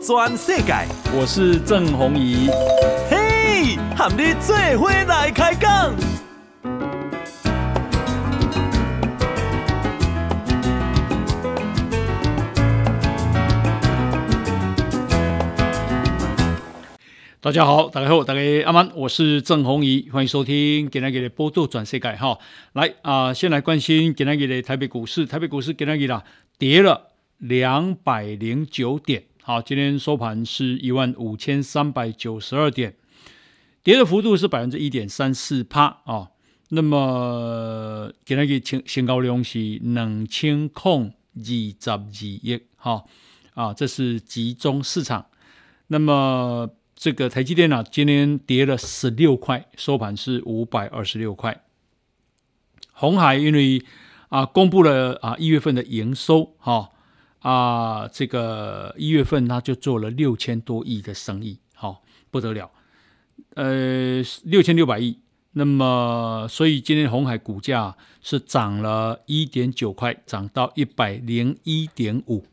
转世界，我是郑宏仪。嘿，和你最会来开讲。大家好，大家好，大家阿曼，我是郑宏仪，欢迎收听《今日的波段转世界》哈。来啊，先来关心《今日的台北股市》，台北股市《今日》啦，跌了两百零九点。好，今天收盘是一万五千三百九十二点，跌的幅度是百分之一点三四八啊。那么今天给清新高量是两清控二十二亿哈啊，这是集中市场。那么这个台积电啊，今天跌了十六块，收盘是五百二十六块。红海因为啊，公布了啊一月份的营收哈。啊，这个一月份他就做了六千多亿的生意，好不得了，呃，六千六百亿。那么，所以今天红海股价是涨了一点九块，涨到一百零一点五。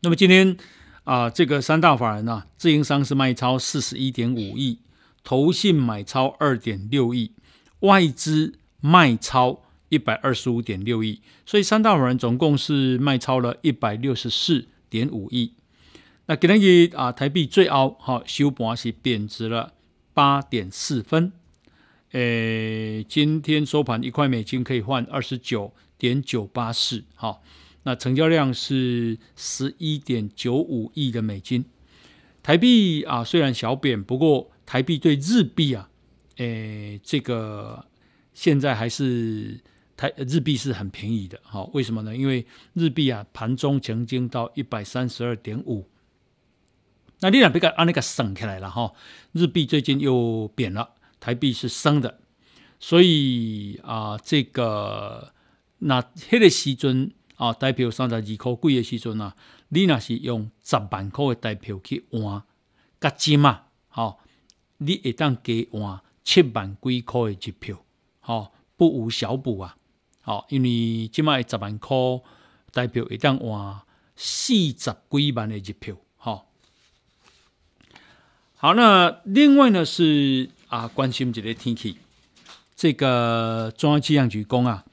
那么今天啊，这个三大法人呢，自营商是卖超四十一点五亿，投信买超二点六亿，外资卖超。一百二十五点六亿，所以三大法人总共是卖超了一百六十四点五亿。那今天以啊，台币最凹哈收盘是贬值了八点四分。诶，今天收盘一块美金可以换二十九点九八四。好，那成交量是十一点九五亿的美金。台币啊，虽然小贬，不过台币对日币啊，诶，这个现在还是。台日币是很便宜的，好，为什么呢？因为日币啊，盘中曾经到一百三十二点五，那你两比较，安尼个省起来了哈。日币最近又贬了，台币是升的，所以啊，这个那迄个时阵啊，代表三十二块贵的时阵啊，你那是用十万块的代票去换，夹金嘛，好，你会当加换七万几块的纸票，好，不无小补啊。哦，因为即麦十万颗代表一张换四十几万的日票。哦。好，那另外呢是啊，关心一个天气。这个中央气象局讲啊，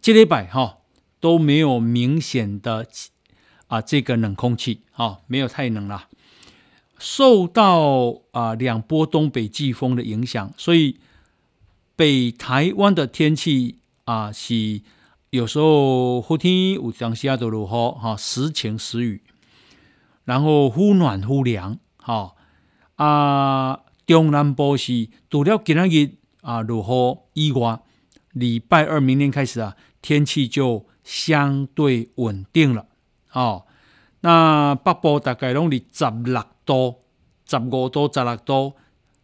这个礼拜哈都没有明显的啊这个冷空气，哈没有太冷了。受到啊两波东北季风的影响，所以北台湾的天气。啊，是有时候后天有江时啊，都如雨哈，时晴时雨，然后忽暖忽凉，哈啊，中南部是除了今日啊如雨以外，礼拜二明天开始啊，天气就相对稳定了，哦，那北部大概拢二十六度、十五度、十六度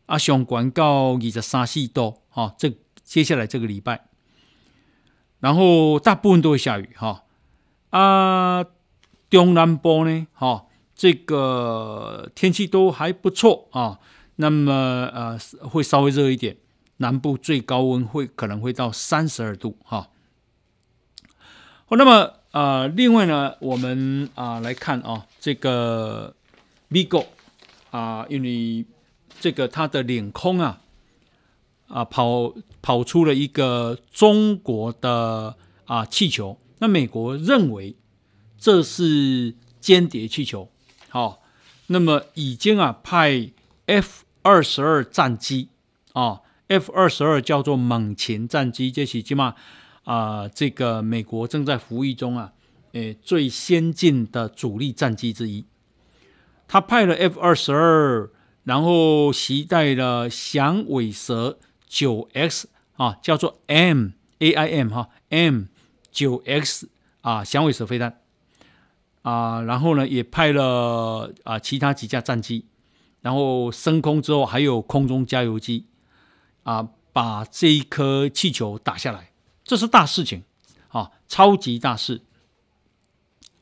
啊，上悬到二十三四度，吼。这接下来这个礼拜。然后大部分都会下雨哈，啊，中南部呢，哈，这个天气都还不错啊，那么呃，会稍微热一点，南部最高温会可能会到三十二度哈。好，那么呃，另外呢，我们啊来看啊，这个 Vigo 啊，因为这个它的领空啊。啊，跑跑出了一个中国的啊气球，那美国认为这是间谍气球，好，那么已经啊派 F 二十二战机啊，F 二十二叫做猛禽战机，这是起码啊这个美国正在服役中啊，诶最先进的主力战机之一，他派了 F 二十二，然后携带了响尾蛇。九 X 啊，叫做 M A I M 哈，M 九 X 啊，响尾蛇飞弹啊，然后呢也派了啊其他几架战机，然后升空之后，还有空中加油机啊，把这一颗气球打下来，这是大事情啊，超级大事。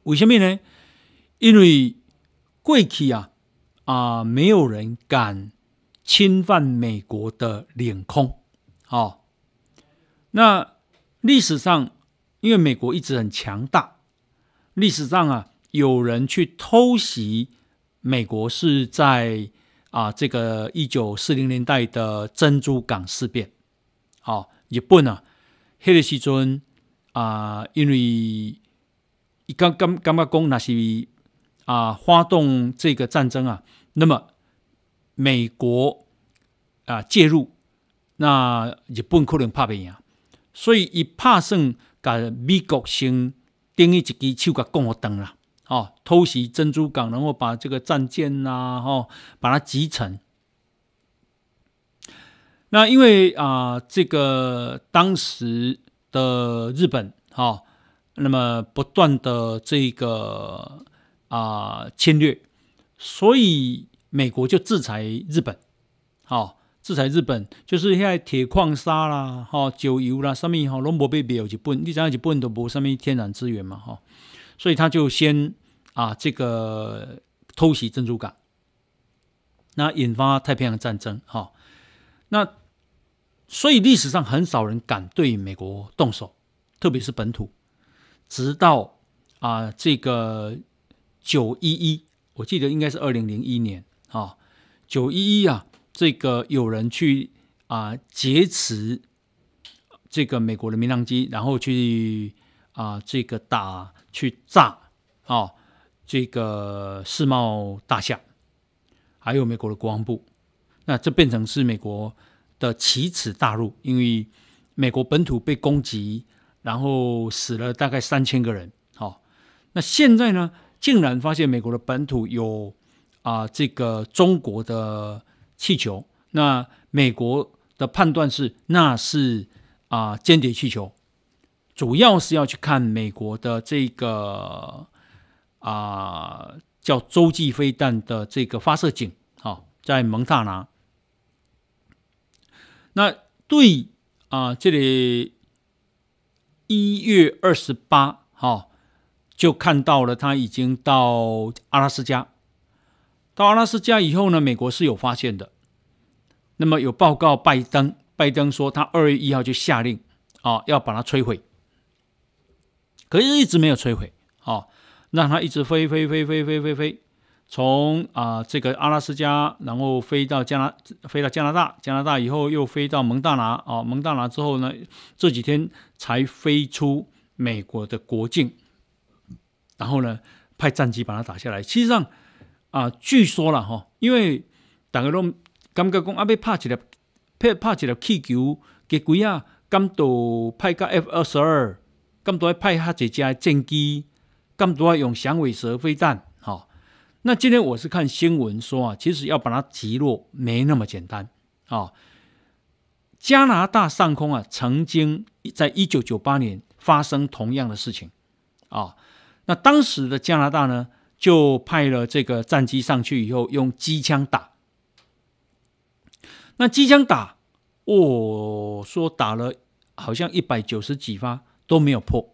为什么呢？因为贵气啊啊，没有人敢。侵犯美国的领空，哦，那历史上因为美国一直很强大，历史上啊，有人去偷袭美国是在啊这个一九四零年代的珍珠港事变，哦，日本啊，黑的时阵啊，因为刚刚刚刚讲那是啊发动这个战争啊，那么。美国啊介入，那日本可能怕不赢，所以伊拍算甲美国先定义一支手甲共和党啦，哦，偷袭珍珠港，然后把这个战舰呐，吼，把它击沉。那因为啊，这个当时的日本哈，那么不断的这个啊侵略，所以。美国就制裁日本，好制裁日本，就是现在铁矿砂啦、哈，酒油啦，上面哈，拢没被别日本，你想要日本的有，上面天然资源嘛，哈，所以他就先啊，这个偷袭珍珠港，那引发太平洋战争，哈，那所以历史上很少人敢对美国动手，特别是本土，直到啊，这个九一一，我记得应该是二零零一年。啊，九一一啊，这个有人去啊劫持这个美国的民航机，然后去啊这个打去炸啊这个世贸大厦，还有美国的国防部，那这变成是美国的奇耻大辱，因为美国本土被攻击，然后死了大概三千个人。好，那现在呢，竟然发现美国的本土有。啊，这个中国的气球，那美国的判断是那是啊，间谍气球，主要是要去看美国的这个啊，叫洲际飞弹的这个发射井，哦，在蒙大拿。那对啊，这里一月二十八号就看到了，他已经到阿拉斯加。到阿拉斯加以后呢，美国是有发现的。那么有报告拜登，拜登说他二月一号就下令，啊，要把它摧毁。可是一直没有摧毁，啊，让它一直飞飞飞飞飞飞飞，从啊这个阿拉斯加，然后飞到加拿，飞到加拿大，加拿大以后又飞到蒙大拿，啊，蒙大拿之后呢，这几天才飞出美国的国境，然后呢，派战机把它打下来。其实上。啊，据说啦，吼，因为大家都感觉讲啊，爸拍起来，拍拍起来气球，给鬼啊，甘多派个 F 二十二，甘多还派一下这家战机，甘多还用响尾蛇飞弹，哈。那今天我是看新闻说啊，其实要把它击落没那么简单啊。加拿大上空啊，曾经在一九九八年发生同样的事情啊。那当时的加拿大呢？就派了这个战机上去以后，用机枪打。那机枪打，我说打了好像一百九十几发都没有破，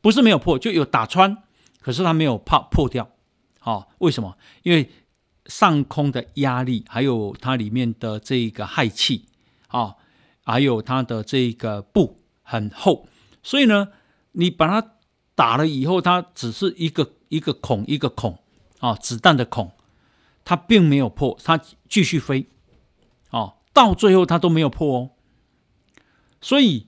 不是没有破，就有打穿，可是它没有怕破掉。啊，为什么？因为上空的压力，还有它里面的这个氦气啊，还有它的这个布很厚，所以呢，你把它打了以后，它只是一个。一个孔一个孔，啊，子弹的孔，它并没有破，它继续飞，哦，到最后它都没有破哦。所以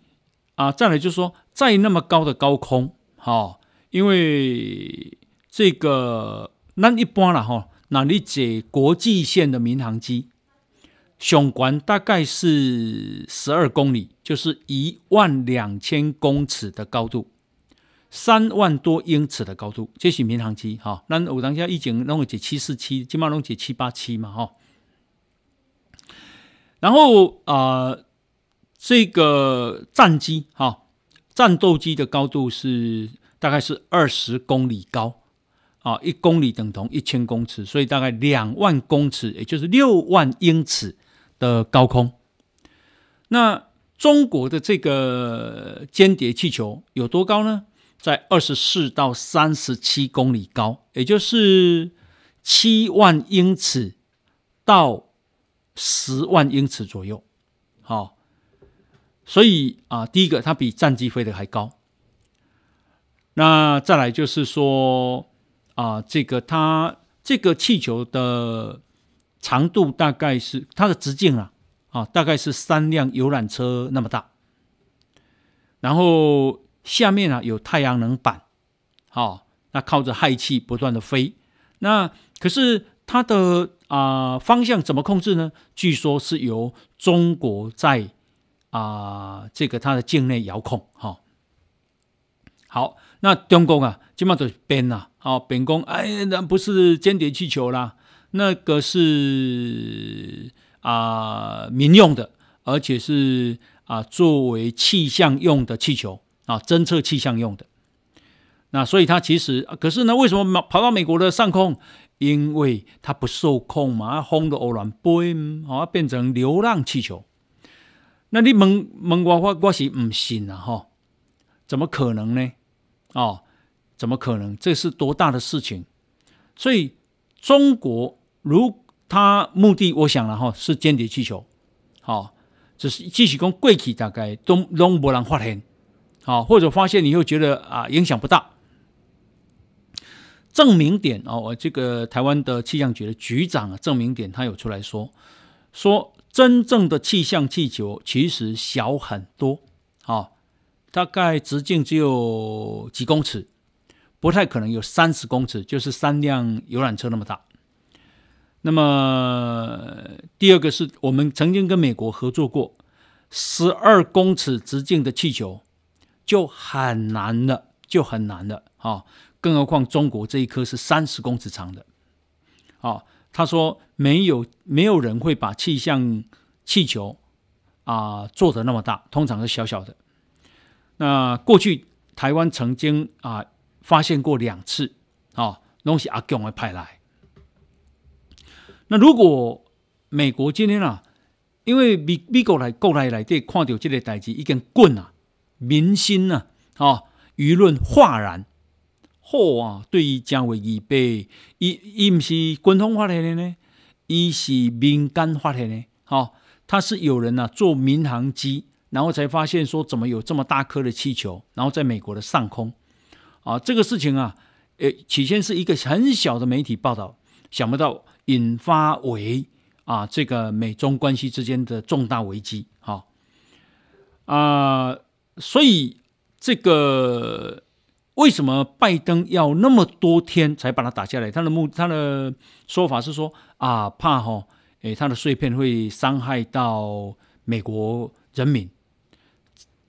啊，再来就是说，在那么高的高空，哈，因为这个那一般啦，哈，那你解国际线的民航机，雄关大概是十二公里，就是一万两千公尺的高度。三万多英尺的高度，这是民航机哈。那我当下一讲弄个几七四七，起码弄几七八七嘛哈。然后啊，这个战机哈，战斗机的高度是大概是二十公里高啊，一公里等同一千公尺，所以大概两万公尺，也就是六万英尺的高空。那中国的这个间谍气球有多高呢？在二十四到三十七公里高，也就是七万英尺到十万英尺左右。好，所以啊，第一个它比战机飞的还高。那再来就是说啊，这个它这个气球的长度大概是它的直径啊啊，大概是三辆游览车那么大，然后。下面啊有太阳能板，好，那靠着氦气不断的飞，那可是它的啊方向怎么控制呢？据说是由中国在啊这个它的境内遥控哈。好，那中国啊，这麽多边呐，哦，本宫哎，那不是间谍气球啦，那个是啊民用的，而且是啊作为气象用的气球。啊，侦测气象用的。那所以它其实，可是呢，为什么跑到美国的上空？因为它不受控嘛，轰的欧乱不，啊，变成流浪气球。那你问问我，我我是唔信啊，哈，怎么可能呢？哦，怎么可能？这是多大的事情！所以中国，如它目的，我想了哈，是间谍气球，哦，只是即使讲过去，大概都都无人发现。好，或者发现你又觉得啊影响不大。证明点哦，我这个台湾的气象局的局长啊，证明点他有出来说说，真正的气象气球其实小很多啊，大概直径只有几公尺，不太可能有三十公尺，就是三辆游览车那么大。那么第二个是我们曾经跟美国合作过十二公尺直径的气球。就很难了，就很难了啊！更何况中国这一颗是三十公尺长的，啊，他说没有没有人会把气象气球啊做的那么大，通常是小小的。那过去台湾曾经啊发现过两次，啊，东西阿强会派来。那如果美国今天啊，因为美美国来过来来这看到这个代志一根棍啊。民心呐，啊，舆论哗然。后啊，对于姜伟仪被一，一不是官方发来的呢，一是民间发来的。哈，他是有人呐，做民航机，然后才发现说，怎么有这么大颗的气球，然后在美国的上空。啊，这个事情啊，呃，起先是一个很小的媒体报道，想不到引发为啊，这个美中关系之间的重大危机。哈，啊。所以，这个为什么拜登要那么多天才把他打下来？他的目，他的说法是说啊，怕哈，哎，他的碎片会伤害到美国人民。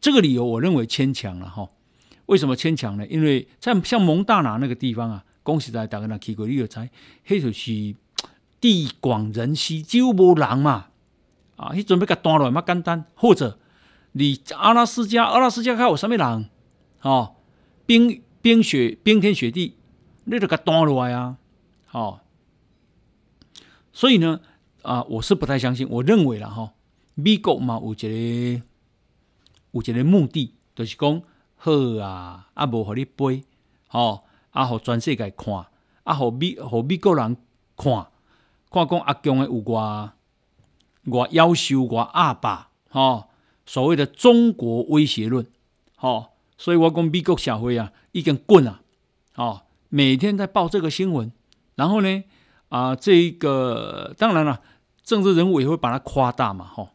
这个理由我认为牵强了哈。为什么牵强呢？因为在像蒙大拿那个地方啊，恭喜在大哥那去过，你有猜，黑就是地广人稀，就无人嘛。啊，你准备个断来嘛，简单或者。你阿拉斯加，阿拉斯加看有啥物人？吼冰冰雪，冰天雪地，你得甲断落来啊！吼。所以呢，啊，我是不太相信。我认为啦吼美国嘛，有一个有一个目的就是讲好啊，啊无互你飞吼啊，互全世界看，啊，互美，互美国人看，看讲阿强诶有偌偌夭寿，偌阿爸，吼。所谓的中国威胁论，哦，所以我跟美国小辉啊，一根棍啊，哦，每天在报这个新闻，然后呢，啊，这个当然了，政治人物也会把它夸大嘛，哈，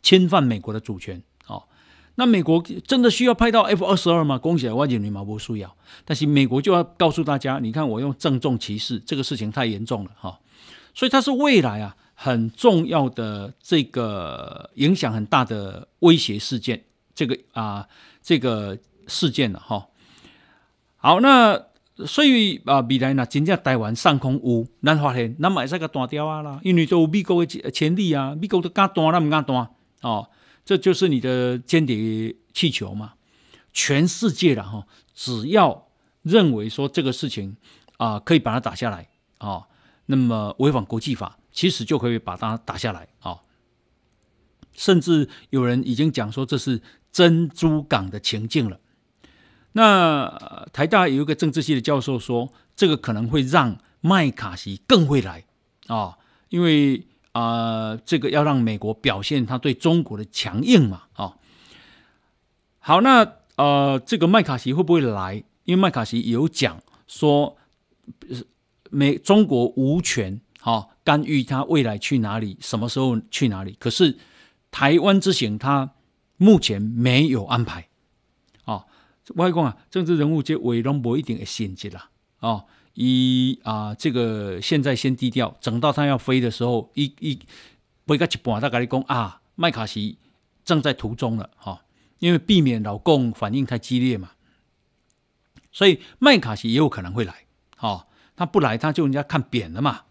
侵犯美国的主权，哦，那美国真的需要派到 F 二十二吗？恭喜外籍女马不需瑶，但是美国就要告诉大家，你看我用郑重其事，这个事情太严重了，哈，所以它是未来啊。很重要的这个影响很大的威胁事件，这个啊，这个事件了哈，好，那所以啊，未来呢，真正台湾上空有，咱发现，咱咪使个断掉啊啦，因为都有美国的潜力啊，美国都敢断，咱不敢断哦，这就是你的间谍气球嘛，全世界的哈，只要认为说这个事情啊，可以把它打下来啊，那么违反国际法。其实就可以把它打下来啊！甚至有人已经讲说这是珍珠港的情境了。那台大有一个政治系的教授说，这个可能会让麦卡锡更会来啊，因为啊，这个要让美国表现他对中国的强硬嘛啊。好，那呃，这个麦卡锡会不会来？因为麦卡锡有讲说，美中国无权啊。干预他未来去哪里，什么时候去哪里？可是台湾之行他目前没有安排哦，外公啊，政治人物接韦都博一点也心急了哦，以啊，这个现在先低调，等到他要飞的时候，一一不会一半跟你讲啊，麦卡锡正在途中了哈，因为避免老共反应太激烈嘛。所以麦卡锡也有可能会来，哦，他不来他就人家看扁了嘛。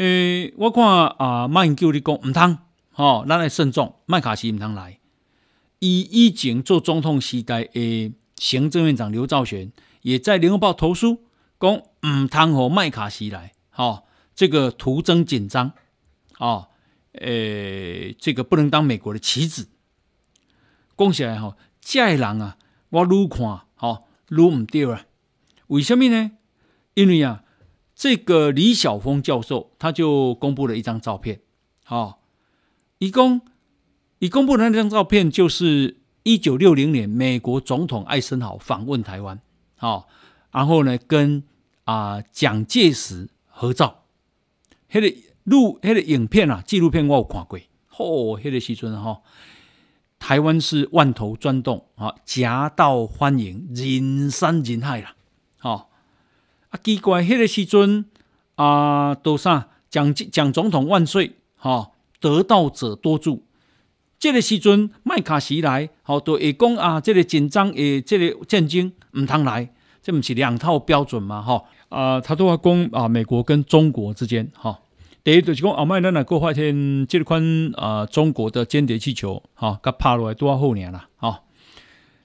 诶，我看啊，麦英九你讲毋通，吼，咱来慎重，麦卡锡毋通来。伊以前做总统时代诶，行政院长刘兆玄也在《联合报》投诉，讲毋通和麦卡锡来，吼，这个徒增紧张，哦，诶，这个不能当美国的棋子。讲起来吼，这人啊，我愈看，吼，愈毋对啊。为什么呢？因为啊。这个李晓峰教授他就公布了一张照片，好，已公已公布的那张照片就是一九六零年美国总统艾森豪访问台湾，好，然后呢跟啊蒋介石合照，那个录那个影片啊纪录片我有看过，吼，那个时阵哈，台湾是万头钻洞啊夹道欢迎人山人海啦，好。啊，奇怪，迄个时阵啊，都啥蒋蒋总统万岁，吼，得道者多助。这个时阵麦卡锡来，吼，都会讲啊，这个紧张，诶，这个战争毋通来，这毋是两套标准嘛。吼，啊，他都话讲啊，美国跟中国之间，吼，第一就是讲后麦咱若过发天，即款啊，中国的间谍气球，吼，甲拍落来拄啊，好年啦吼。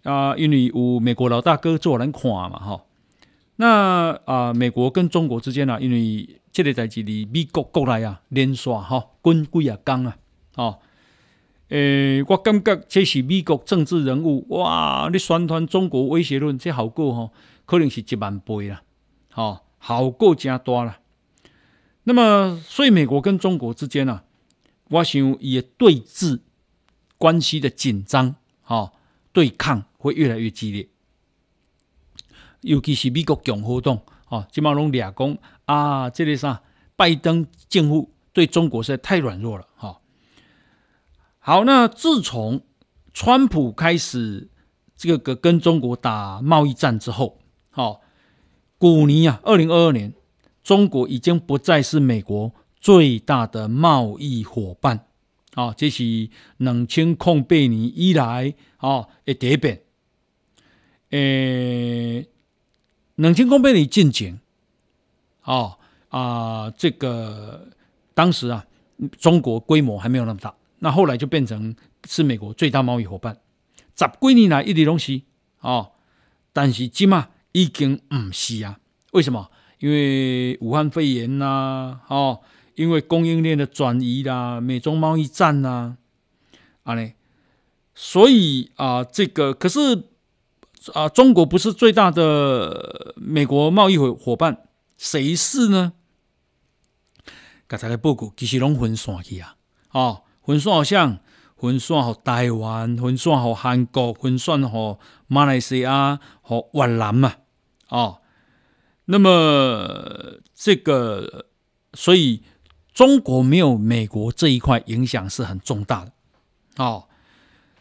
啊，因为有美国老大哥做人看嘛，吼。那啊，美国跟中国之间啊，因为这个代志离美国过来啊，连刷哈，滚几也讲啊，哦，诶，我感觉这是美国政治人物哇，你宣传中国威胁论，这效果哈，可能是一万倍啦，哈，效果加大了。那么，所以美国跟中国之间啊，我想也对峙关系的紧张，哈，对抗会越来越激烈。尤其是美国共和党，动，哦，今毛拢俩讲啊，这里啥？拜登政府对中国实在太软弱了，哈。好，那自从川普开始这个跟中国打贸易战之后，好，古尼啊，二零二二年，中国已经不再是美国最大的贸易伙伴，好，这是两千零八年以来哦一跌变，诶。冷清宫被里进钱，啊啊！这个当时啊，中国规模还没有那么大，那后来就变成是美国最大贸易伙伴。十几年来一直东西哦，但是今嘛已经不是啊。为什么？因为武汉肺炎呐，哦，因为供应链的转移啦，美中贸易战呐，啊嘞。所以啊，这个可是。啊，中国不是最大的美国贸易伙伙伴，谁是呢？刚才的报告其实拢分散去啊，哦，分散好像分散好台湾，分散好韩国，分散好马来西亚和越南嘛，哦，那么这个，所以中国没有美国这一块影响是很重大的，哦。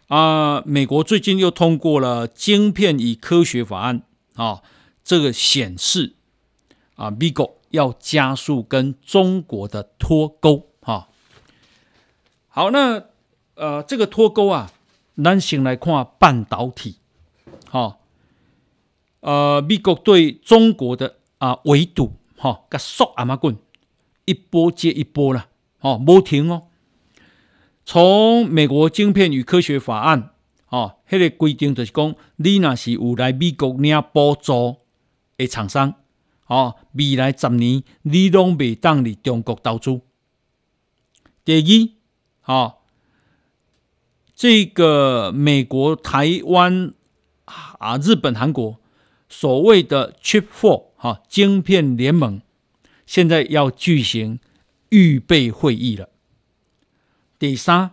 啊，美国最近又通过了《晶片与科学法案》啊，这个显示啊，i g o 要加速跟中国的脱钩哈。好，那呃，这个脱钩啊，单先来看半导体，好，呃，i g o 对中国的啊围堵哈，个缩阿妈棍，一波接一波了，哦，没停哦。从美国晶片与科学法案哦，迄个规定就是讲，你若是有来美国领补助的厂商哦，未来十年你拢未当你中国投资。第二，哦，这个美国、台湾、啊日本、韩国所谓的 Chip Four 哈晶片联盟，现在要举行预备会议了。第三，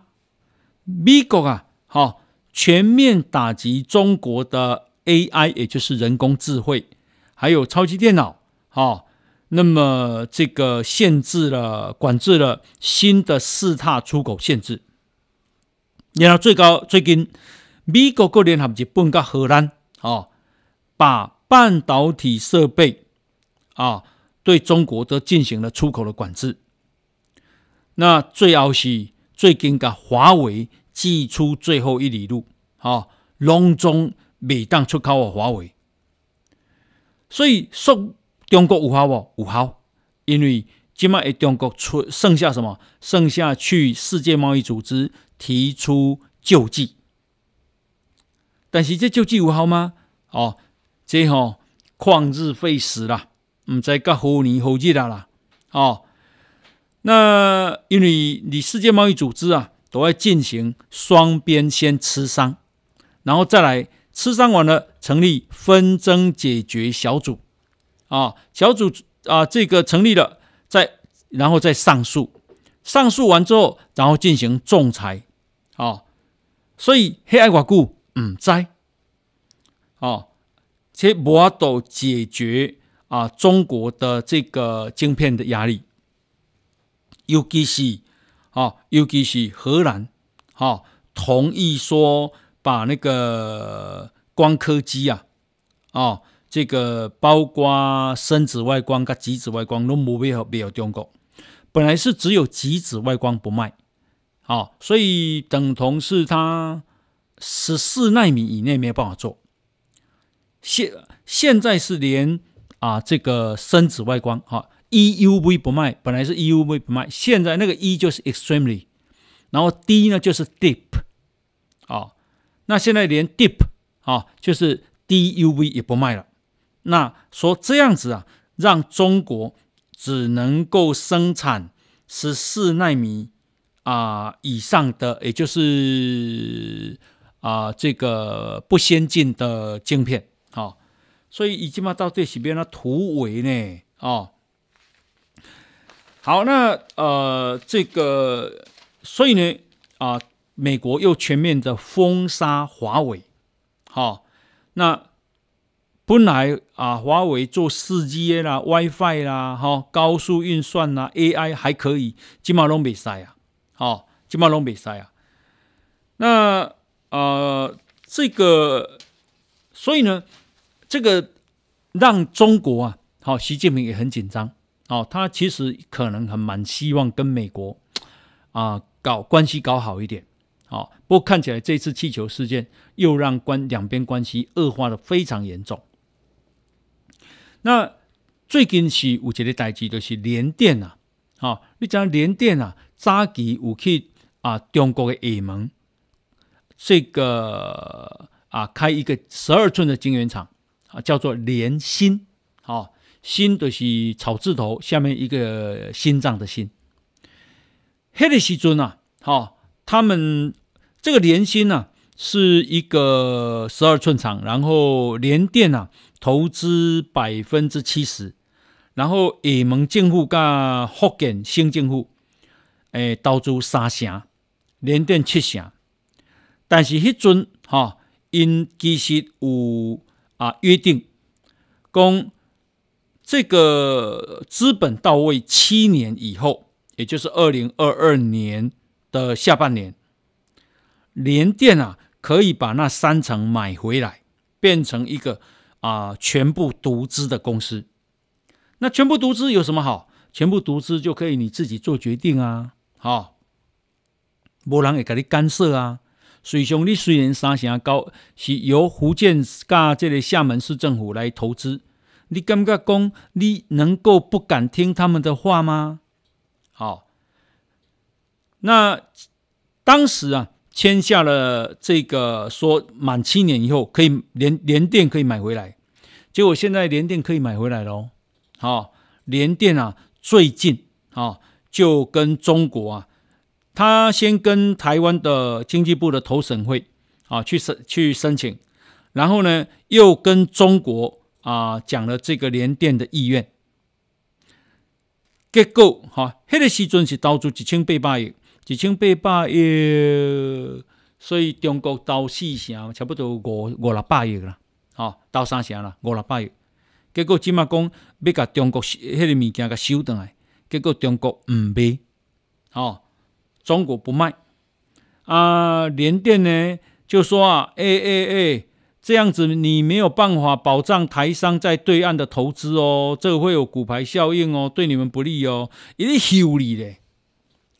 美国啊，好全面打击中国的 AI，也就是人工智慧，还有超级电脑，好，那么这个限制了、管制了新的四大出口限制。然后，最高最近，美国、国联合日本跟荷兰，好，把半导体设备啊，对中国都进行了出口的管制。那最后是。最近，甲华为祭出最后一里路，哦，拢中每当出口啊，华为，所以说中国有效哦，有效，因为摆麦，中国出剩下什么？剩下去世界贸易组织提出救济，但是这救济有效吗？哦，这吼旷日费时啦，毋知到何年何日啊啦，哦。那因为你世界贸易组织啊，都在进行双边先磋商，然后再来磋商完了，成立纷争解决小组啊，小组啊这个成立了，再然后再上诉，上诉完之后，然后进行仲裁，哦，所以黑爱寡固嗯在，哦，即无法都解决啊中国的这个晶片的压力。尤其是啊，尤其是荷兰啊，同意说把那个光刻机啊啊，这个包括深紫外光跟极紫外光都不要不要中国，本来是只有极紫外光不卖啊，所以等同是它十四纳米以内没有办法做，现现在是连啊这个深紫外光啊。EUV 不卖，本来是 EUV 不卖，现在那个 E 就是 extremely，然后 D 呢就是 deep，啊，那现在连 deep 啊，就是 DUV 也不卖了。那说这样子啊，让中国只能够生产十四纳米啊以上的，也就是啊这个不先进的晶片啊，所以已经要到最西边呢，突围呢啊。好，那呃，这个，所以呢，啊，美国又全面的封杀华为，好，那本来啊，华为做四 G 啦、WiFi 啦、哈高速运算啦、AI 还可以，金马龙没塞啊，好，金马龙没塞啊，那呃，这个，所以呢，这个让中国啊，好，习近平也很紧张。哦，他其实可能还蛮希望跟美国啊搞关系搞好一点。哦，不过看起来这次气球事件又让关两边关系恶化的非常严重。那最近是有一个代机，就是联电啊。好，你讲联电啊，早期有去啊中国的厦门这个啊开一个十二寸的晶圆厂啊，叫做联芯啊。心就是草字头下面一个心脏的“心”。迄个时阵啊，哈，他们这个年心啊是一个十二寸长，然后联电啊投资百分之七十，然后厦门政府加福建省政府，诶投资三成，连电七成。但是迄阵哈，因其实有啊约定讲。这个资本到位七年以后，也就是二零二二年的下半年，联电啊可以把那三层买回来，变成一个啊全部独资的公司。那全部独资有什么好？全部独资就可以你自己做决定啊，好，无人会给你干涉啊。水兄，你虽然三层高，是由福建加这个厦门市政府来投资。你敢不敢讲，你能够不敢听他们的话吗？好，那当时啊，签下了这个说满七年以后可以连连电可以买回来，结果现在连电可以买回来了。好，连电啊，最近啊，就跟中国啊，他先跟台湾的经济部的投审会啊去申去申请，然后呢，又跟中国。啊，讲了这个联电的意愿，结果，哈，迄个时阵是投资一千八百亿，一千八百亿，所以中国投四成，差不多五五六百亿啦，哈，投三成啦，五六百亿。结果即马讲要甲中国迄个物件甲收倒来，结果中国毋卖，哦，中国不卖。啊，联电呢就说啊，诶。诶诶。这样子你没有办法保障台商在对岸的投资哦，这会有股牌效应哦，对你们不利哦，定修理的，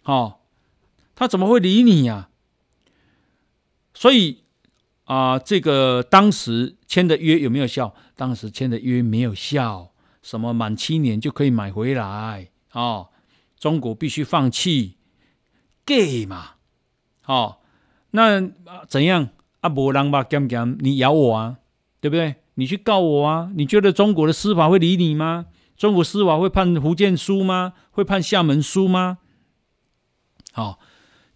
好，他怎么会理你呀？所以啊，这个当时签的约有没有效？当时签的约没有效，什么满七年就可以买回来哦，中国必须放弃 g a y 嘛，好，那怎样？啊，没人吧？敢不你咬我啊，对不对？你去告我啊？你觉得中国的司法会理你吗？中国司法会判福建输吗？会判厦门输吗？好，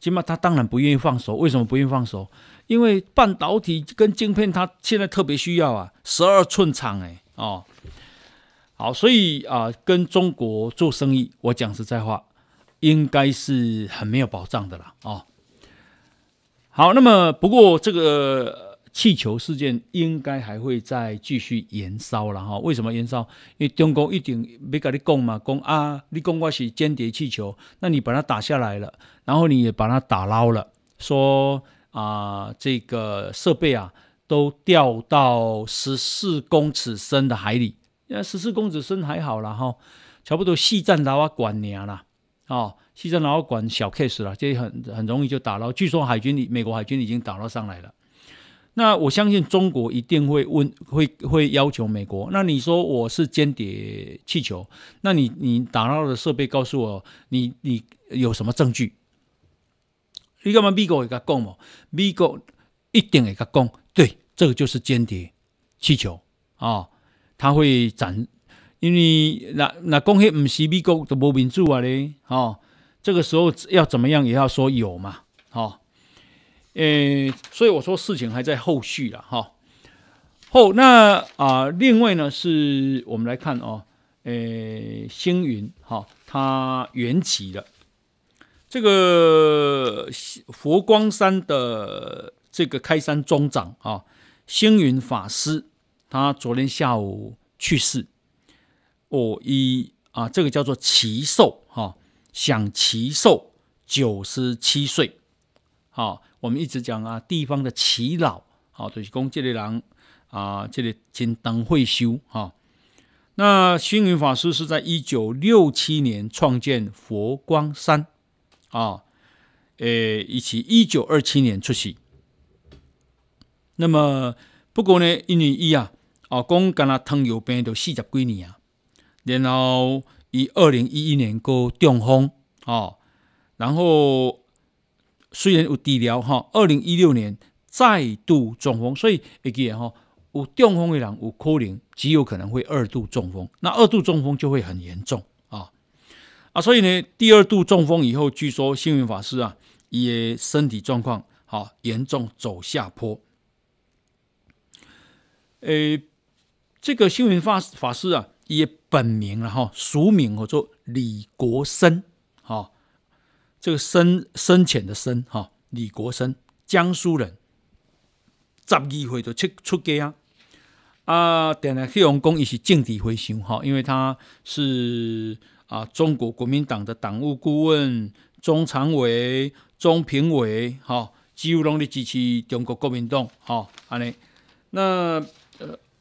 起码他当然不愿意放手。为什么不愿意放手？因为半导体跟晶片，他现在特别需要啊，十二寸厂哎，哦，好，所以啊，跟中国做生意，我讲实在话，应该是很没有保障的啦哦。好，那么不过这个气球事件应该还会再继续燃烧了哈。为什么燃烧？因为中国一定没跟你讲嘛，讲啊，你讲我是间谍气球，那你把它打下来了，然后你也把它打捞了，说啊，这个设备啊都掉到十四公尺深的海里，那十四公尺深还好了哈，差不多细站到啊管娘了哦。牺然老管小 case 了，这些很很容易就打捞。据说海军、美国海军已经打捞上来了。那我相信中国一定会问，会会要求美国。那你说我是间谍气球，那你你打捞的设备告诉我，你你有什么证据？你干嘛？美国会甲讲嘛？美国一定会甲讲，对，这个就是间谍气球啊！他会展，因为那那讲起唔是美国就冇民主啊咧，哦，这个时候要怎么样也要说有嘛，好，诶，所以我说事情还在后续了哈。后那啊，另外呢，是我们来看哦，诶，星云哈，他圆寂了。这个佛光山的这个开山宗长啊，星云法师，他昨天下午去世。哦一啊，这个叫做奇寿。享其寿九十七岁，好，我们一直讲啊，地方的耆老，好，是讲这类人啊，这里请等会修哈。那星云法师是在一九六七年创建佛光山啊，诶，一起一九二七年出世。那么不过呢，因为一啊，啊，公干那糖尿病都四十几年啊，然后。以二零一一年个中风啊，然后虽然有治疗哈，二零一六年再度中风，所以一个人哈，有中风的人有可能极有可能会二度中风。那二度中风就会很严重啊啊！所以呢，第二度中风以后，据说幸运法师啊，也身体状况啊严重走下坡。诶，这个幸运法法师啊。也本名然后署名我做李国生，哈，这个深深浅的深哈，李国生，江苏人，十二岁就出出家啊啊！但是黑龙公伊是政治回乡哈，因为他是啊中国国民党的党务顾问、中常委、中评委哈，几乎拢咧支持中国国民党吼。安尼那。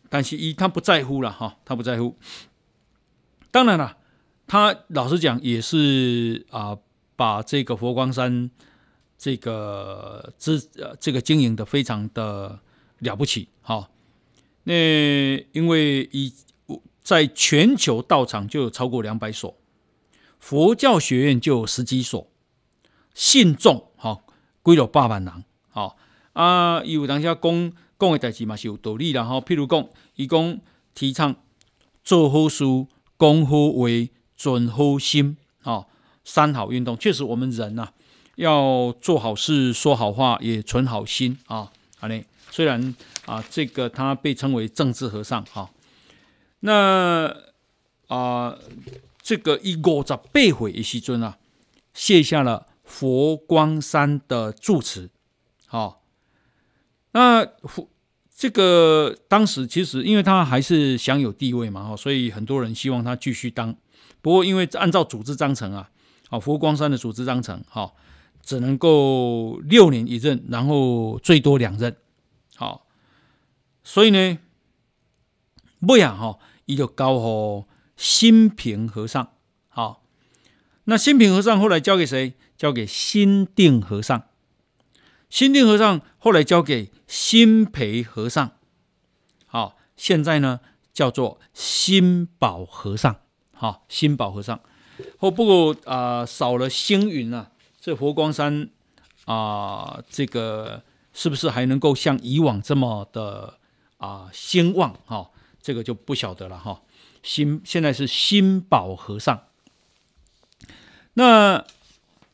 但是，一他不在乎了哈，他不在乎。当然了，他老实讲也是啊，把这个佛光山这个资呃这个经营的非常的了不起哈。那因为一在全球道场就有超过两百所，佛教学院就有十几所，信众哈归了八万人哈啊，有当下供。讲的代志嘛是有道理啦吼，譬如讲，伊讲提倡做好事、讲好话、存好心，吼三好运动确实我们人呐，要做好事、说好话、也存好心啊。好嘞，虽然啊，这个他被称为政治和尚哈，那啊，这个一五十八毁的时尊啊，卸下了佛光山的住持，好。那福，这个当时其实，因为他还是享有地位嘛，哈，所以很多人希望他继续当。不过，因为按照组织章程啊，啊，佛光山的组织章程，哈，只能够六年一任，然后最多两任，好，所以呢，不呀，哈，伊就交互心平和尚，好，那心平和尚后来交给谁？交给心定和尚，心定和尚后来交给。新培和尚，好，现在呢叫做新宝和尚，好，新宝和尚，哦，不过啊，少了星云啊，这佛光山啊，这个是不是还能够像以往这么的啊兴旺？哈，这个就不晓得了哈。新现在是新宝和尚，那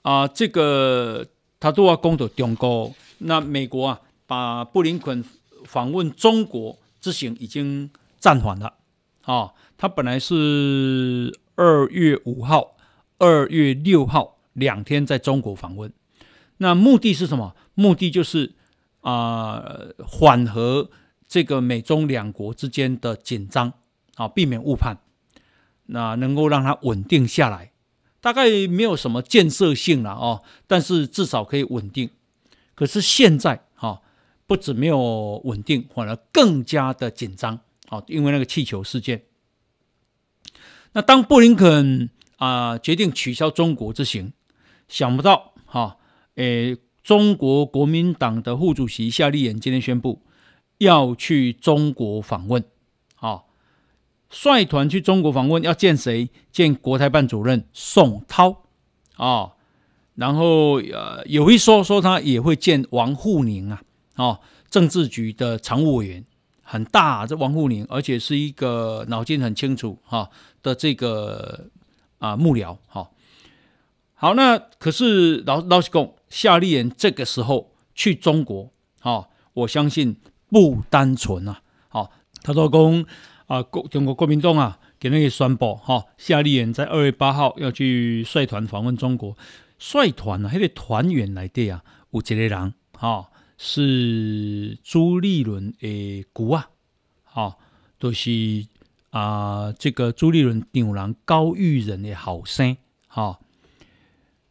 啊，这个他都要攻到中国，那美国啊。把布林肯访问中国之行已经暂缓了啊！他本来是二月五号、二月六号两天在中国访问，那目的是什么？目的就是啊，缓和这个美中两国之间的紧张啊，避免误判，那能够让它稳定下来。大概没有什么建设性了哦，但是至少可以稳定。可是现在。不止没有稳定，反而更加的紧张。好，因为那个气球事件。那当布林肯啊决定取消中国之行，想不到哈，诶，中国国民党的副主席夏立言今天宣布要去中国访问。啊，率团去中国访问，要见谁？见国台办主任宋涛啊。然后呃，有一说说他也会见王沪宁啊。哦，政治局的常务委员很大，这王沪宁，而且是一个脑筋很清楚哈的这个啊幕僚哈。好，那可是老老实讲夏立言这个时候去中国啊，我相信不单纯啊。好，他说公啊国中国国民众啊给那个宣布哈，夏立言在二月八号要去率团访问中国，率团啊，他个、团员来的啊，有一人哈。是朱立伦的姑啊，哦，都是啊，这个朱立伦丈郎高玉仁的好生，哦，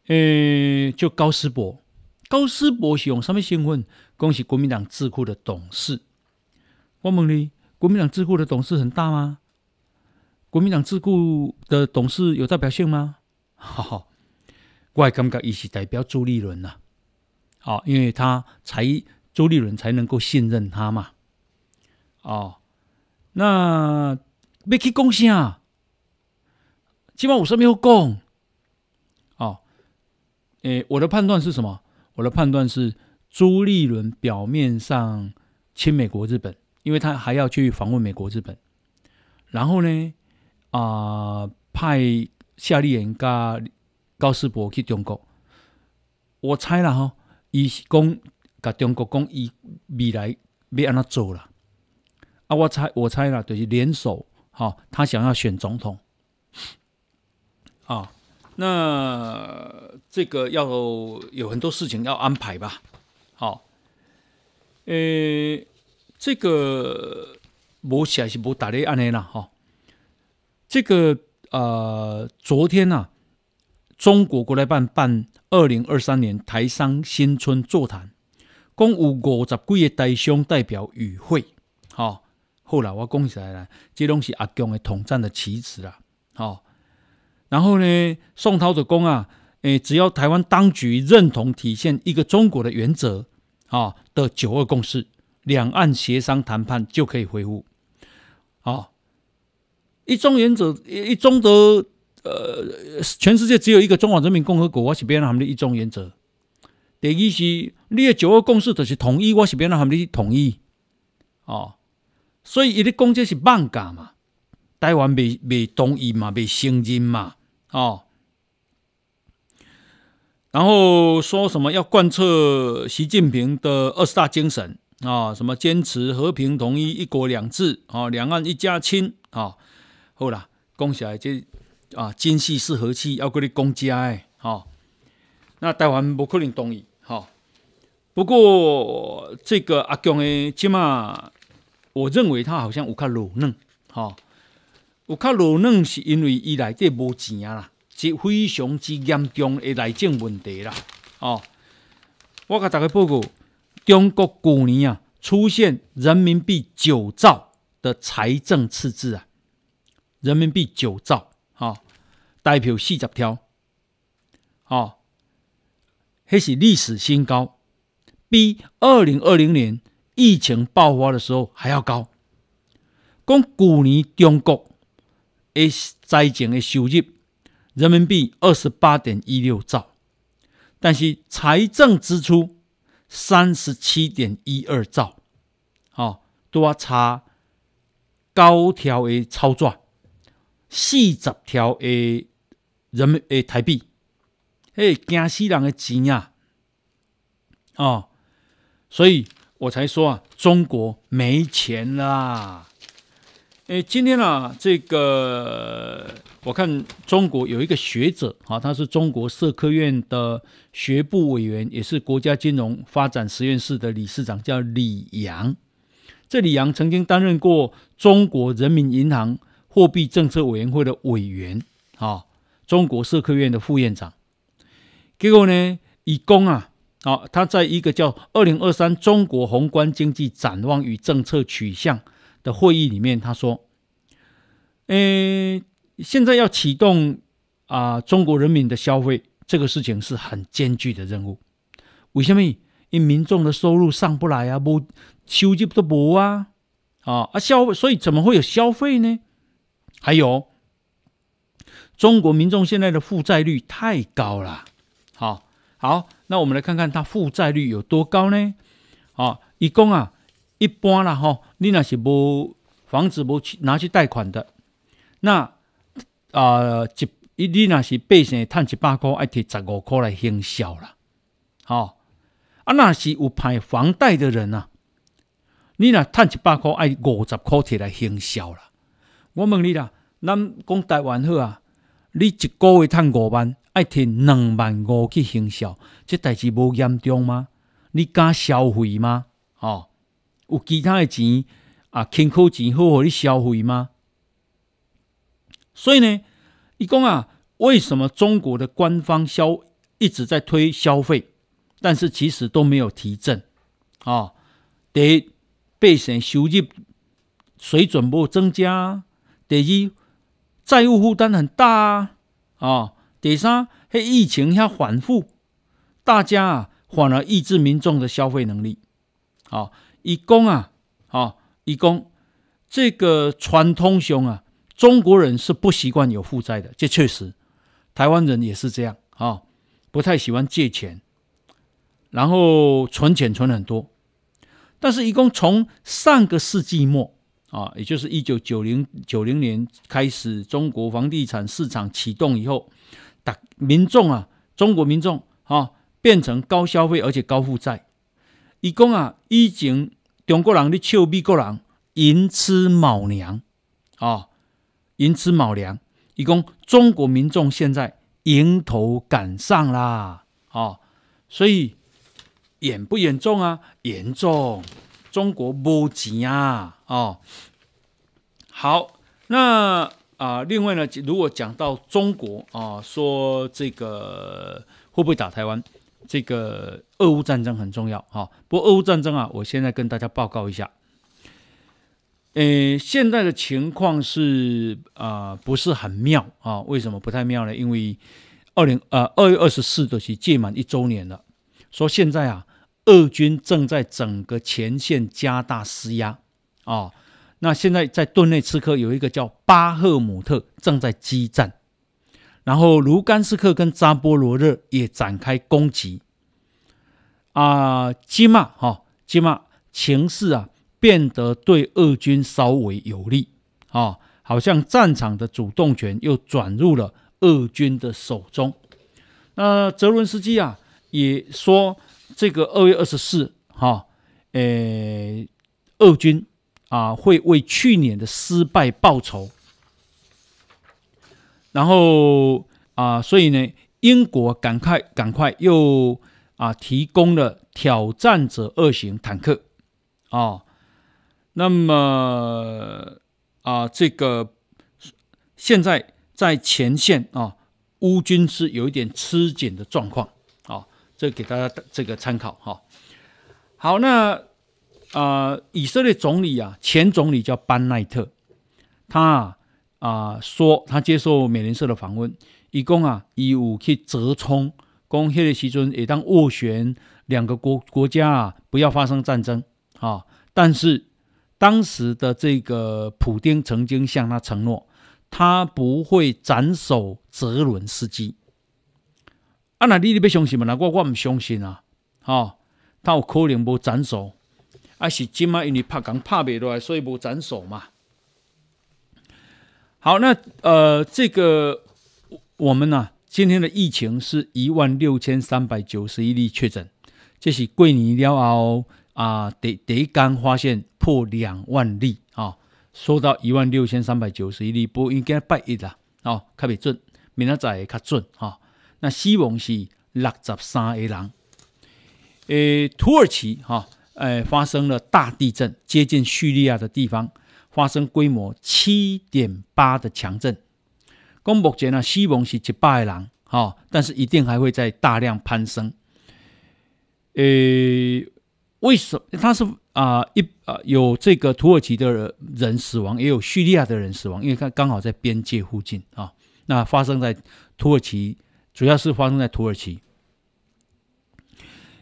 呃，叫高师博，高师博是用什么身份？恭喜国民党智库的董事。我问礼，国民党智库的董事很大吗？国民党智库的董事有代表性吗？哈 哈，我还感觉伊是代表朱立伦呐。啊，因为他才朱立伦才能够信任他嘛，哦，那没去贡献啊，码晚我是没有贡，哦，诶，我的判断是什么？我的判断是朱立伦表面上亲美国日本，因为他还要去访问美国日本，然后呢，啊，派夏立言加高世博去中国，我猜了哈。伊是讲，甲中国讲伊未来要安那做啦？啊，我猜我猜啦，就是联手哦，他想要选总统，啊，那这个要有很多事情要安排吧，好，呃，这个无写是无打的安尼啦哦，这个呃，昨天呐，中国国台办办。二零二三年台商新春座谈，共有五十几个台商代表与会。哈，后来我讲起来了，这东是阿强的统战的旗帜了。好，然后呢，宋涛的讲啊，诶，只要台湾当局认同体现一个中国的原则啊的九二共识，两岸协商谈判就可以恢复。啊，一中原则，一中的。呃，全世界只有一个中华人民共和国，我是别人他们的一宗原则。第一是《的九二共识》就是统一，我是别人他们的统一哦。所以，伊的攻击是妄敢嘛，台湾未未同意嘛，未承认嘛哦。然后说什么要贯彻习近平的二十大精神啊？什么坚持和平统一、一国两制啊？两岸一家亲啊？好啦，恭起来这。啊，金系是和气，要给你公家哎，吼，那台湾不可能同意吼。不过这个阿强诶，起码我认为他好像有较老嫩，吼。有较老嫩是因为伊内底无钱啊啦，是非常之严重诶内政问题啦，哦。我甲大家报告，中国去年啊出现人民币九兆的财政赤字啊，人民币九兆。代表四十条，哦，迄是历史新高，比二零二零年疫情爆发的时候还要高。讲去年中国诶财政诶收入人民币二十八点一六兆，但是财政支出三十七点一二兆，哦，多差高调诶操作，四十条诶。人民诶，台币诶，惊西人的钱呀，哦，所以我才说啊，中国没钱啦。诶，今天啊，这个我看中国有一个学者啊，他是中国社科院的学部委员，也是国家金融发展实验室的理事长，叫李阳。这李阳曾经担任过中国人民银行货币政策委员会的委员啊。中国社科院的副院长，结果呢？以公啊，啊，他在一个叫《二零二三中国宏观经济展望与政策取向》的会议里面，他说：“嗯，现在要启动啊，中国人民的消费这个事情是很艰巨的任务。为什么？因民众的收入上不来啊，不收入都不啊，啊啊，消所以怎么会有消费呢？还有。”中国民众现在的负债率太高了。好好，那我们来看看他负债率有多高呢？啊，一共啊，一般啦哈，你那是无房子无去拿去贷款的，那啊一你那是百成趁一百块爱提十五块来行销啦。好啊，那是有排房贷的人啊，你若趁一百块爱五十块摕来行销啦。我问你啦，咱讲台湾好啊？你一个月趁五万，爱提两万五去行销，这代志无严重吗？你敢消费吗？哦，有其他的钱啊，辛苦钱好，你消费吗？所以呢，伊讲啊，为什么中国的官方消一直在推消费，但是其实都没有提振啊？第，一，百姓收入水准无增加，第二。债务负担很大啊！啊，第三是疫情下反复，大家啊反而抑制民众的消费能力。哦，以供啊，哦，以供这个传统熊啊，中国人是不习惯有负债的，这确实，台湾人也是这样啊，不太喜欢借钱，然后存钱存很多，但是一共从上个世纪末。啊，也就是一九九零九零年开始，中国房地产市场启动以后，打民众啊，中国民众啊，变成高消费而且高负债。伊讲啊，以前中国人咧笑美国人寅吃卯粮啊，寅吃卯粮。伊讲中国民众现在迎头赶上啦啊，所以严不严重啊？严重。中国不钱啊！哦，好，那啊，另外呢，如果讲到中国啊，说这个会不会打台湾？这个俄乌战争很重要啊。不过俄乌战争啊，我现在跟大家报告一下。呃，现在的情况是啊，不是很妙啊。为什么不太妙呢？因为二零呃二月二十四的是届满一周年了，说现在啊。俄军正在整个前线加大施压啊！那现在在顿内茨克有一个叫巴赫姆特正在激战，然后卢甘斯克跟扎波罗热也展开攻击啊！基马哈基马情势啊变得对俄军稍微有利啊，好像战场的主动权又转入了俄军的手中。那泽伦斯基啊也说。这个二月二十四，哈，呃，俄军啊会为去年的失败报仇，然后啊，所以呢，英国赶快赶快又啊提供了挑战者二型坦克啊，那么啊，这个现在在前线啊，乌军是有一点吃紧的状况。这给大家这个参考哈。好，那啊，以色列总理啊，前总理叫班奈特，他啊说他接受美联社的访问，一共啊以武去折冲，攻迄个时阵也当斡旋两个国国家啊不要发生战争啊。但是当时的这个普京曾经向他承诺，他不会斩首泽伦斯基。啊！那你你要相信嘛？那我我唔相信啊！哦，他有可能无斩首，啊是今啊因为拍工拍袂落来，所以无斩首嘛？好，那呃，这个我们呢，今天的疫情是一万六千三百九十一例确诊，这是桂林了后啊！第第一刚发现破两万例啊！说到一万六千三百九十一例，不应该拜一啦！哦，较未准，明仔载会较准哈。那西蒙是六十三人，诶，土耳其哈诶发生了大地震，接近叙利亚的地方发生规模七点八的强震。公布前呢，西蒙是一八人，哈，但是一定还会在大量攀升。诶，为什么？他是啊一啊有这个土耳其的人死亡，也有叙利亚的人死亡，因为他刚好在边界附近啊。那发生在土耳其。主要是发生在土耳其，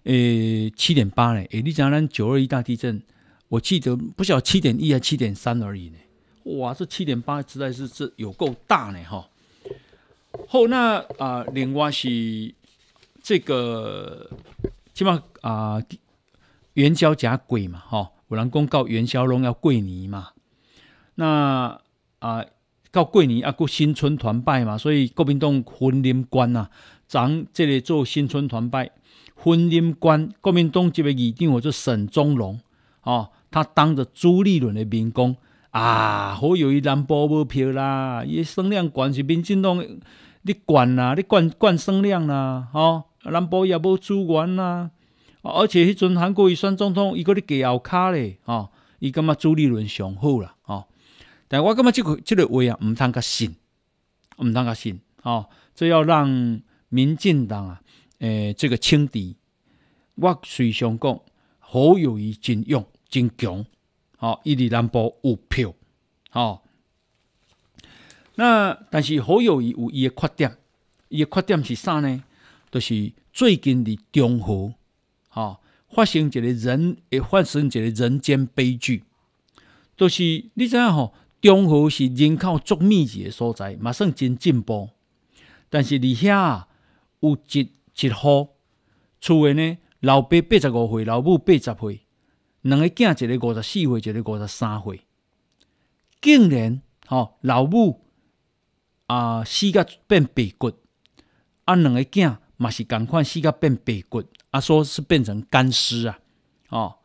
诶，七点八呢？诶，你讲咱九二一大地震，我记得不晓得七点一啊，七点三而已呢。哇，这七点八实在是这有够大呢，哈。后那啊，另外是这个起码啊，元宵假跪嘛，哈，有人公告元宵龙要跪你嘛，那啊。到过年啊，搁新春团拜嘛，所以国民党分林官啊，咱即个做新春团拜分林官，国民党即个议定，叫做沈忠龙哦，他当着朱立伦的面讲啊，好友一蓝波无票啦，伊声量关是民进党的，你关呐，你关关声量啦，吼，蓝波也无资源啦，而且迄阵韩国瑜选总统，伊搁咧计后骹咧，哦，伊感觉朱立伦上好啦。但我感觉这个这个话啊，唔通佮信，唔通佮信哦。这要让民进党啊，诶，这个轻敌。我随想讲，侯友谊真勇真强，吼，伊伫南部有票，吼。那但是侯友谊有伊个缺点，伊个缺点是啥呢？就是最近伫中和，吼发生一个人，会发生一个人间悲剧，就是你知影吼。中和是人口最密集的所在，嘛算真进步。但是伫遐有一一户，厝诶呢，老爸八十五岁，老母八十岁，两个囝一个五十四岁，一个五十三岁，竟然吼老母啊，死甲变白骨，啊两个囝嘛是共款死甲变白骨，啊说是变成干尸啊，哦，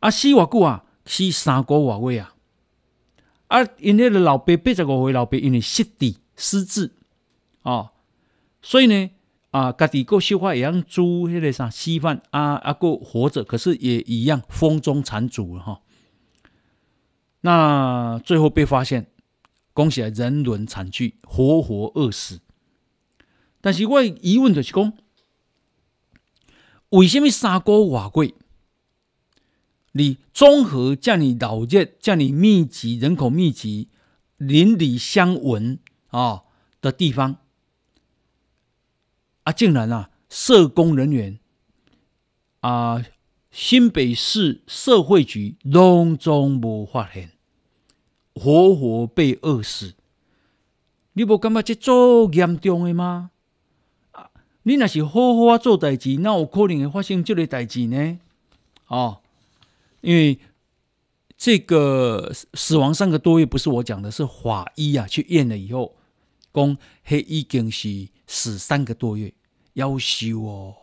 啊死偌久啊，死三个外月啊。啊，因为个老爸八十五岁老爸因为失智失智啊，所以呢啊，家己够绣化一样做那个啥稀饭啊啊，够活着，可是也一样风中残烛了哈。那最后被发现，恭喜人伦惨剧，活活饿死。但是我疑问就是讲，为什么三哥话贵？你综合叫你老街叫你密集人口密集、邻里相闻啊的地方，啊，竟然啊，社工人员啊，新北市社会局拢中无发现，活活被饿死。你不感觉这足严重的吗？啊，你若是好好做代志，那有可能会发生这类代志呢？哦。因为这个死亡三个多月，不是我讲的，是法医啊去验了以后，公黑已经是死三个多月，夭寿哦！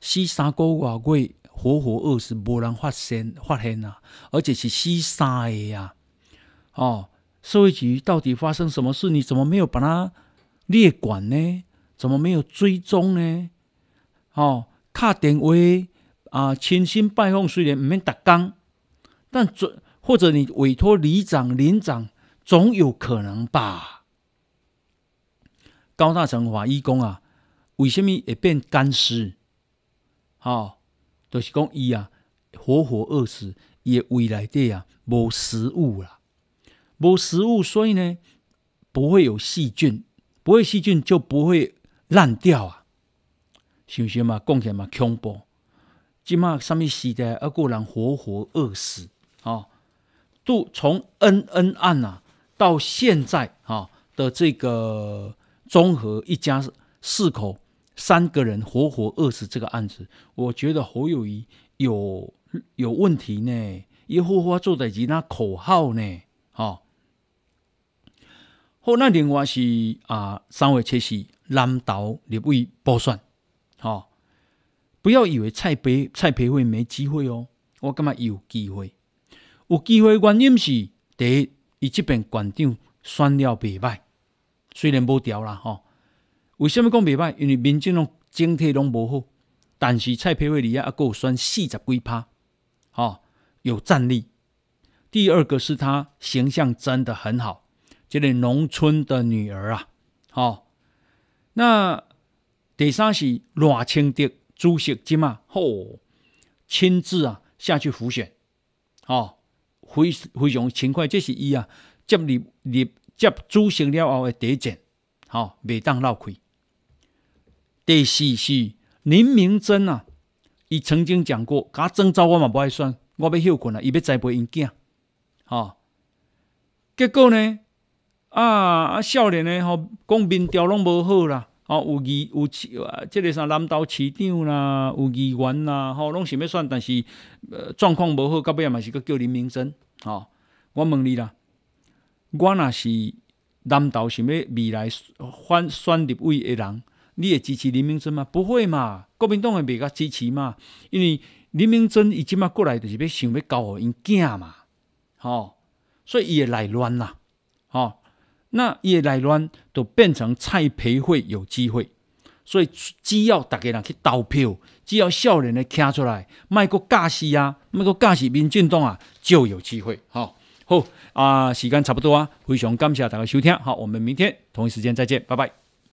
死三个瓦柜活活饿死，无人发现发现啊！而且是死三的呀，哦，社会局到底发生什么事？你怎么没有把它列管呢？怎么没有追踪呢？哦，卡电话。啊，亲信拜奉虽然毋免逐工，但准或者你委托里长、连长，总有可能吧？高大成法医讲啊，为什么会变干尸？哦，就是讲伊啊，活活饿死，伊也胃内底啊，无食物啦，无食物，所以呢，不会有细菌，不会细菌就不会烂掉啊。想想嘛，起来嘛，恐怖。即嘛什么时代，一个人活活饿死，啊，都从恩恩案呐到现在啊的这个综合一家四口三个人活活饿死这个案子，我觉得侯友谊有有问题呢，一呼呼做代志那口号呢，哈。后那另外是啊三位七是南道立委包选，哈。不要以为蔡培蔡培慧没机会哦，我感觉有机会？有机会原因是第一，伊即边馆长选了袂歹，虽然无调啦吼，为什么讲袂歹？因为民进党整体拢无好，但是蔡培慧里啊有选四十几趴，吼有战力。第二个是他形象真的很好，这个农村的女儿啊，吼。那第三是赖清的。主席即嘛，吼，亲自啊下去复选，吼，非非常勤快，这是伊啊，接你立接主席了后的一检，吼，袂当落亏。第四是林明珍啊，伊曾经讲过，甲征召我嘛不爱选，我要休困啊，伊要栽培因囝，吼，结果呢，啊啊少年呢吼，讲面条拢无好啦。哦，有议有即个啥南投市长啦，有议员啦，吼，拢想要选，但是状况无好，到尾也是阁叫林明真。哦，我问你啦，我若是南投想要未来选选立位的人，你会支持林明真吗？不会嘛，国民党会袂甲支持嘛，因为林明真伊即摆过来就是要想要交互因囝嘛，吼，所以伊会来乱啦，吼。那业来乱都变成蔡培会有机会，所以只要大家人去投票，只要少年的站出来，卖个假戏啊，卖个假戏，民进党啊就有机会。好，好啊，时间差不多啊，非常感谢大家收听，好，我们明天同一时间再见，拜拜。